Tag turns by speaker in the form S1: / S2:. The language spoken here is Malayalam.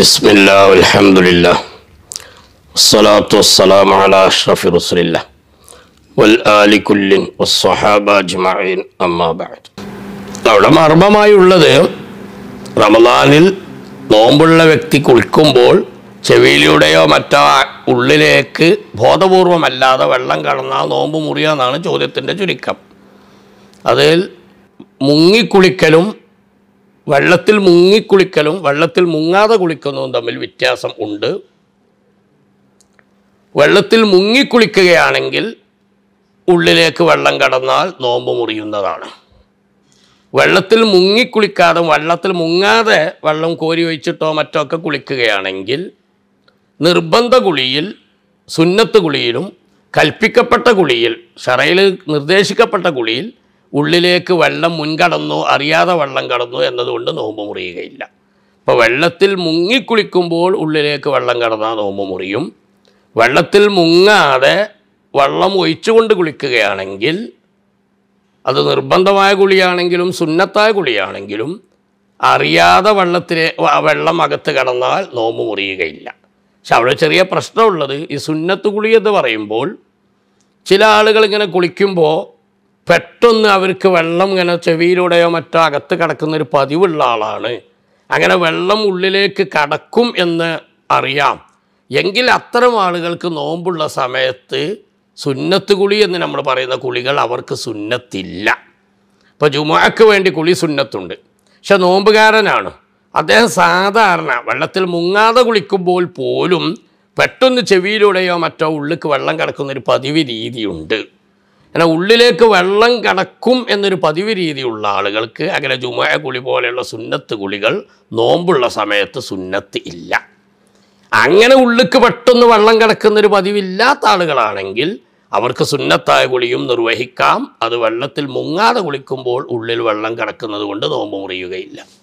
S1: بسم الله والحمد لله والصلاة والسلام على أشرف رسول الله والآل كل والصحابة أجمعين أما بعد അവിടെ മർമ്മമായുള്ളത് റമദാനിൽ നോമ്പുള്ള വ്യക്തി കുളിക്കുമ്പോൾ ചെവിയിലൂടെയോ മറ്റോ ഉള്ളിലേക്ക് ബോധപൂർവമല്ലാതെ വെള്ളം കടന്നാൽ നോമ്പ് മുറിയാന്നാണ് ചോദ്യത്തിൻ്റെ ചുരുക്കം അതിൽ മുങ്ങിക്കുളിക്കലും വെള്ളത്തിൽ മുങ്ങിക്കുളിക്കലും വെള്ളത്തിൽ മുങ്ങാതെ കുളിക്കുന്നതും തമ്മിൽ വ്യത്യാസം ഉണ്ട് വെള്ളത്തിൽ മുങ്ങിക്കുളിക്കുകയാണെങ്കിൽ ഉള്ളിലേക്ക് വെള്ളം കടന്നാൽ നോമ്പ് മുറിയുന്നതാണ് വെള്ളത്തിൽ മുങ്ങിക്കുളിക്കാതെ വെള്ളത്തിൽ മുങ്ങാതെ വെള്ളം കോരി ഒഴിച്ചിട്ടോ മറ്റോ ഒക്കെ കുളിക്കുകയാണെങ്കിൽ നിർബന്ധ കുളിയിൽ സുന്നത്ത് കുളിയിലും കൽപ്പിക്കപ്പെട്ട കുളിയിൽ ഷറയിൽ നിർദ്ദേശിക്കപ്പെട്ട കുളിയിൽ ഉള്ളിലേക്ക് വെള്ളം മുൻകടന്നു അറിയാതെ വെള്ളം കടന്നു എന്നതുകൊണ്ട് നോമ്പ് മുറിയുകയില്ല ഇപ്പോൾ വെള്ളത്തിൽ മുങ്ങിക്കുളിക്കുമ്പോൾ ഉള്ളിലേക്ക് വെള്ളം കടന്നാൽ നോമ്പ് മുറിയും വെള്ളത്തിൽ മുങ്ങാതെ വെള്ളം ഒഴിച്ചുകൊണ്ട് കുളിക്കുകയാണെങ്കിൽ അത് നിർബന്ധമായ കുളിയാണെങ്കിലും സുന്നത്തായ കുളിയാണെങ്കിലും അറിയാതെ വെള്ളത്തിലെ വെള്ളം അകത്ത് കടന്നാൽ നോമ്പ് മുറിയുകയില്ല പക്ഷെ അവിടെ ചെറിയ പ്രശ്നമുള്ളത് ഈ സുന്നത്ത് കുളി എന്ന് പറയുമ്പോൾ ചില ആളുകൾ ഇങ്ങനെ കുളിക്കുമ്പോൾ പെട്ടെന്ന് അവർക്ക് വെള്ളം ഇങ്ങനെ ചെവിയിലൂടെയോ മറ്റോ അകത്ത് കിടക്കുന്ന ഒരു പതിവുള്ള ആളാണ് അങ്ങനെ വെള്ളം ഉള്ളിലേക്ക് കടക്കും എന്ന് അറിയാം എങ്കിൽ അത്തരം ആളുകൾക്ക് നോമ്പുള്ള സമയത്ത് സുന്നത്ത് കുളി എന്ന് നമ്മൾ പറയുന്ന കുളികൾ അവർക്ക് സുന്നത്തില്ല ഇപ്പോൾ ജുമാക്ക് വേണ്ടി കുളി സുന്നത്തുണ്ട് പക്ഷെ നോമ്പുകാരനാണ് അദ്ദേഹം സാധാരണ വെള്ളത്തിൽ മുങ്ങാതെ കുളിക്കുമ്പോൾ പോലും പെട്ടെന്ന് ചെവിയിലൂടെയോ മറ്റോ ഉള്ളിക്ക് വെള്ളം കിടക്കുന്നൊരു പതിവ് രീതിയുണ്ട് അങ്ങനെ ഉള്ളിലേക്ക് വെള്ളം കടക്കും എന്നൊരു പതിവ് രീതിയുള്ള ആളുകൾക്ക് അങ്ങനെ ജുമായ കുളി പോലെയുള്ള സുന്നത്ത് കുളികൾ നോമ്പുള്ള സമയത്ത് സുന്നത്ത് ഇല്ല അങ്ങനെ ഉള്ളിക്ക് പെട്ടെന്ന് വെള്ളം കിടക്കുന്നൊരു പതിവില്ലാത്ത ആളുകളാണെങ്കിൽ അവർക്ക് സുന്നത്തായ കുളിയും നിർവഹിക്കാം അത് വെള്ളത്തിൽ മുങ്ങാതെ കുളിക്കുമ്പോൾ ഉള്ളിൽ വെള്ളം കിടക്കുന്നത് കൊണ്ട് നോമ്പ് മുറിയുകയില്ല